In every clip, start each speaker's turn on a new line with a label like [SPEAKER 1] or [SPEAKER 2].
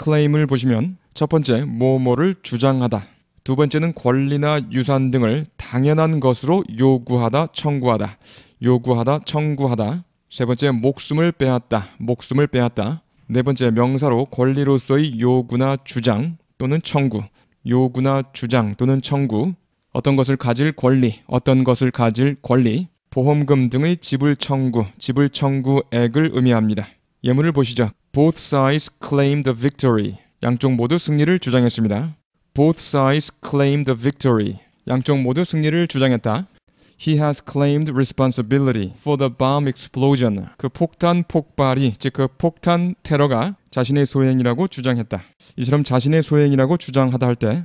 [SPEAKER 1] 클레임을 보시면 첫 번째 뭐뭐를 주장하다 두 번째는 권리나 유산 등을 당연한 것으로 요구하다 청구하다 요구하다 청구하다 세 번째 목숨을 빼앗다 목숨을 빼앗다 네 번째 명사로 권리로서의 요구나 주장 또는 청구 요구나 주장 또는 청구 어떤 것을 가질 권리 어떤 것을 가질 권리 보험금 등의 지불 청구 지불 청구액을 의미합니다 예문을 보시죠 Both sides claim the victory. 양쪽 모두 승리를 주장했습니다. Both sides claim the victory. 양쪽 모두 승리를 주장했다. He has claimed responsibility for the bomb explosion. 그 폭탄 폭발이, 즉 그 폭탄 테러가 자신의 소행이라고 주장했다. 이처럼 자신의 소행이라고 주장하다 할 때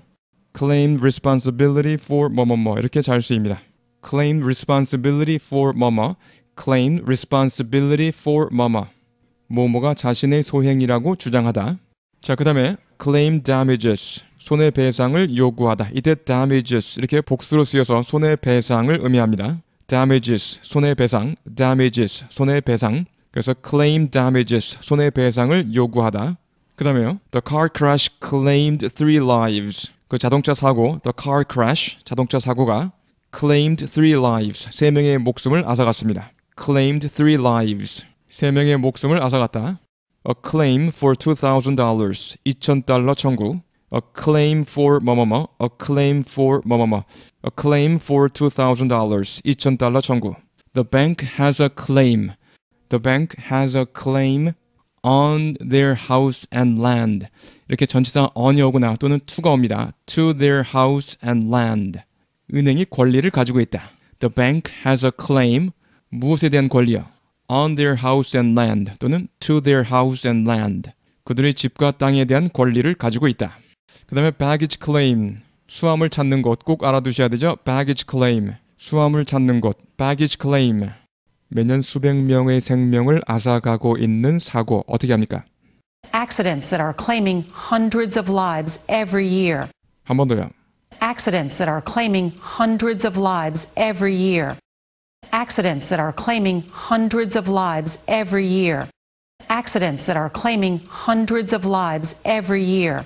[SPEAKER 1] claimed responsibility for 뭐뭐뭐 이렇게 잘 쓰입니다. claimed responsibility for 뭐뭐, claimed responsibility for 뭐뭐. 모모가 자신의 소행이라고 주장하다. 자, 그 다음에 claim damages, 손해배상을 요구하다. 이때 damages 이렇게 복수로 쓰여서 손해배상을 의미합니다. damages, 손해배상, damages, 손해배상. 그래서 claim damages, 손해배상을 요구하다. 그 다음에요. The car crash claimed three lives. 그 자동차 사고, the car crash, 자동차 사고가 claimed three lives, 세 명의 목숨을 앗아갔습니다. claimed three lives. 세 명의 목숨을 앗아갔다. A claim for $2,000. 2,000달러 청구. A claim for 뭐뭐뭐. A claim for 뭐뭐뭐. A claim for $2,000. 2,000달러 청구. The bank has a claim. The bank has a claim on their house and land. 이렇게 전치사 on이 오거나 또는 to가 옵니다. To their house and land. 은행이 권리를 가지고 있다. The bank has a claim. 무엇에 대한 권리요? on their house and land 또는 to their house and land 그들의 집과 땅에 대한 권리를 가지고 있다. 그 다음에 baggage claim 수화물 찾는 곳 꼭 알아두셔야 되죠. baggage claim 수화물 찾는 곳 baggage claim 매년 수백 명의 생명을 앗아가고 있는 사고 어떻게 합니까?
[SPEAKER 2] Accidents that are claiming hundreds of lives every year. 한 번 더요. Accidents that are claiming hundreds of lives every year. accidents that are claiming hundreds of lives every year. Accidents that are claiming hundreds of lives every year.